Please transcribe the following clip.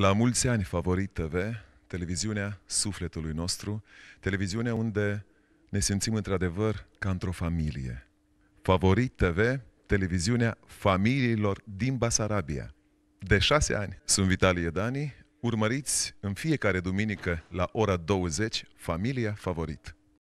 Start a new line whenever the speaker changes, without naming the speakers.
La mulți ani, Favorit TV, televiziunea sufletului nostru, televiziunea unde ne simțim într-adevăr ca într-o familie. Favorit TV, televiziunea familiilor din Basarabia. De șase ani sunt Vitalie Dani, urmăriți în fiecare duminică la ora 20 Familia Favorit.